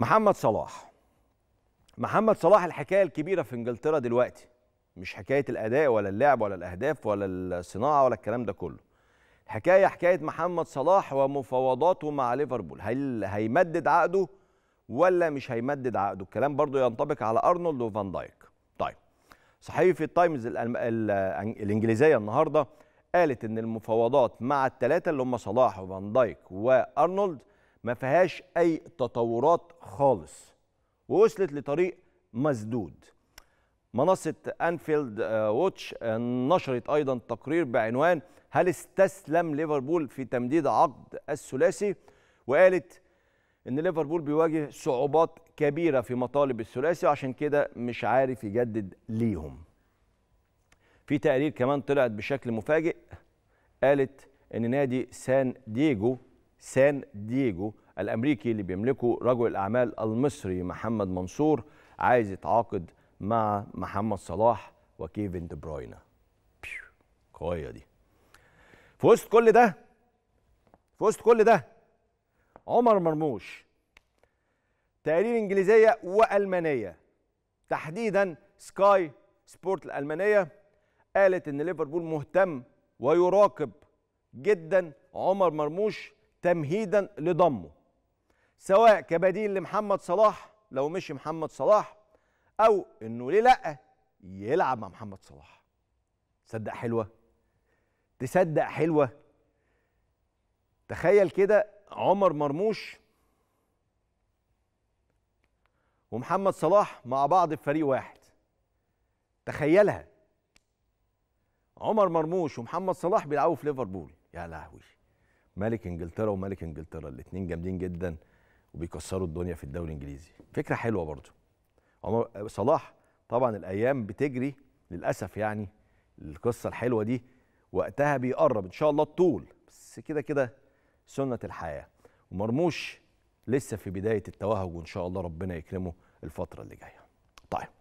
محمد صلاح محمد صلاح الحكايه الكبيره في انجلترا دلوقتي مش حكايه الاداء ولا اللعب ولا الاهداف ولا الصناعه ولا الكلام ده كله حكايه حكايه محمد صلاح ومفاوضاته مع ليفربول هل هيمدد عقده ولا مش هيمدد عقده الكلام برضو ينطبق على ارنولد وفان دايك طيب صحيفه تايمز الانجليزيه النهارده قالت ان المفاوضات مع الثلاثه اللي هم صلاح وفان دايك وارنولد ما فيهاش اي تطورات خالص ووصلت لطريق مسدود منصة أنفيلد آه، ووتش آه، نشرت أيضا تقرير بعنوان هل استسلم ليفربول في تمديد عقد الثلاثي وقالت إن ليفربول بيواجه صعوبات كبيرة في مطالب الثلاثي وعشان كده مش عارف يجدد ليهم في تقرير كمان طلعت بشكل مفاجئ قالت إن نادي سان دييجو سان دييجو الامريكي اللي بيملكه رجل الاعمال المصري محمد منصور عايز يتعاقد مع محمد صلاح وكيفن دي بروينا قويه دي في وسط كل ده في وسط كل ده عمر مرموش تقارير انجليزيه والمانيه تحديدا سكاي سبورت الالمانيه قالت ان ليفربول مهتم ويراقب جدا عمر مرموش تمهيدا لضمه سواء كبديل لمحمد صلاح لو مشي محمد صلاح او انه ليه لا يلعب مع محمد صلاح تصدق حلوه تصدق حلوه تخيل كده عمر مرموش ومحمد صلاح مع بعض في فريق واحد تخيلها عمر مرموش ومحمد صلاح بيلعبوا في ليفربول يا لهوي ملك انجلترا وملك انجلترا الاثنين جامدين جدا وبيكسروا الدنيا في الدوري الانجليزي فكره حلوه برضو عمر صلاح طبعا الايام بتجري للاسف يعني القصه الحلوه دي وقتها بيقرب ان شاء الله الطول بس كده كده سنه الحياه ومرموش لسه في بدايه التوهج وان شاء الله ربنا يكرمه الفتره اللي جايه طيب